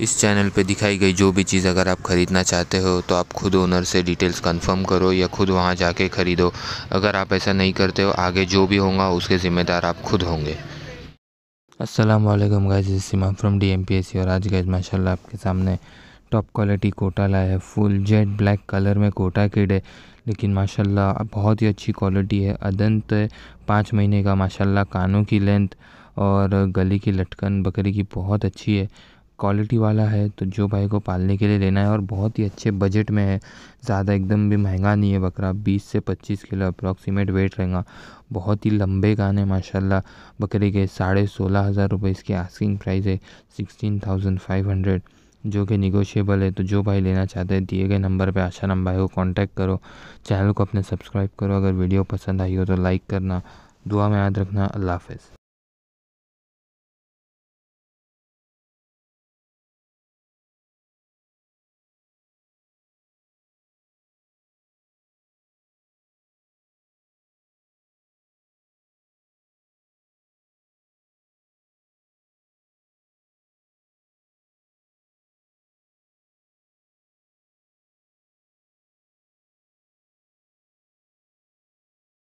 इस चैनल पे दिखाई गई जो भी चीज़ अगर आप ख़रीदना चाहते हो तो आप खुद ओनर से डिटेल्स कंफर्म करो या खुद वहाँ जाके ख़रीदो अगर आप ऐसा नहीं करते हो आगे जो भी होगा उसके ज़िम्मेदार आप खुद होंगे अस्सलाम वालेकुम गाइस सीमा फ्रॉम डीएमपीएससी और आज गाइस माशाल्लाह आपके सामने टॉप क्वालिटी कोटा लाया है फुल जेट ब्लैक कलर में कोटा किड है लेकिन माशाला बहुत ही अच्छी क्वालिटी है अदंत है पाँच महीने का माशाला कानों की लेंथ और गली की लटकन बकरी की बहुत अच्छी है क्वालिटी वाला है तो जो भाई को पालने के लिए लेना है और बहुत ही अच्छे बजट में है ज़्यादा एकदम भी महंगा नहीं है बकरा 20 से 25 किलो अप्रॉक्सीमेट वेट रहेगा बहुत ही लंबे कान है माशाल्लाह बकरे के साढ़े सोलह हज़ार रुपये इसकी आस्किंग प्राइस है सिक्सटीन थाउजेंड फाइव हंड्रेड जो कि निगोशिएबल है तो जो भाई लेना चाहते हैं दिए गए नंबर आशा आशाराम भाई को कॉन्टैक्ट करो चैनल को अपने सब्सक्राइब करो अगर वीडियो पसंद आई हो तो लाइक करना दुआ में याद रखना अल्लाह हाफ